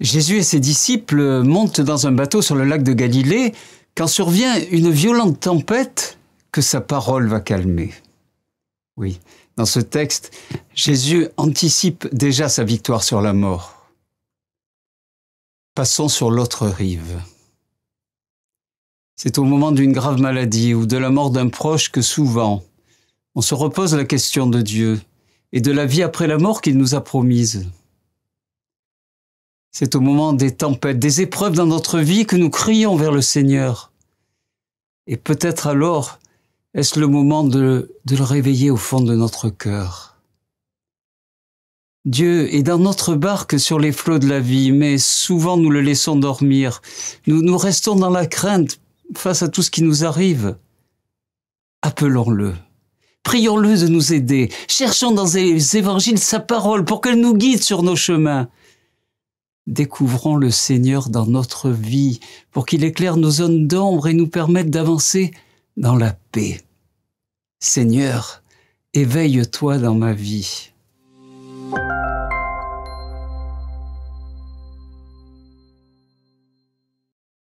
Jésus et ses disciples montent dans un bateau sur le lac de Galilée quand survient une violente tempête que sa parole va calmer. Oui, dans ce texte, Jésus anticipe déjà sa victoire sur la mort. Passons sur l'autre rive. C'est au moment d'une grave maladie ou de la mort d'un proche que souvent on se repose la question de Dieu et de la vie après la mort qu'il nous a promise. C'est au moment des tempêtes, des épreuves dans notre vie que nous crions vers le Seigneur. Et peut-être alors est-ce le moment de, le réveiller au fond de notre cœur. Dieu est dans notre barque sur les flots de la vie, mais souvent nous le laissons dormir. nous restons dans la crainte face à tout ce qui nous arrive. Appelons-le. Prions-le de nous aider. Cherchons dans les évangiles sa parole pour qu'elle nous guide sur nos chemins. Découvrons le Seigneur dans notre vie pour qu'il éclaire nos zones d'ombre et nous permette d'avancer dans la paix. Seigneur, éveille-toi dans ma vie.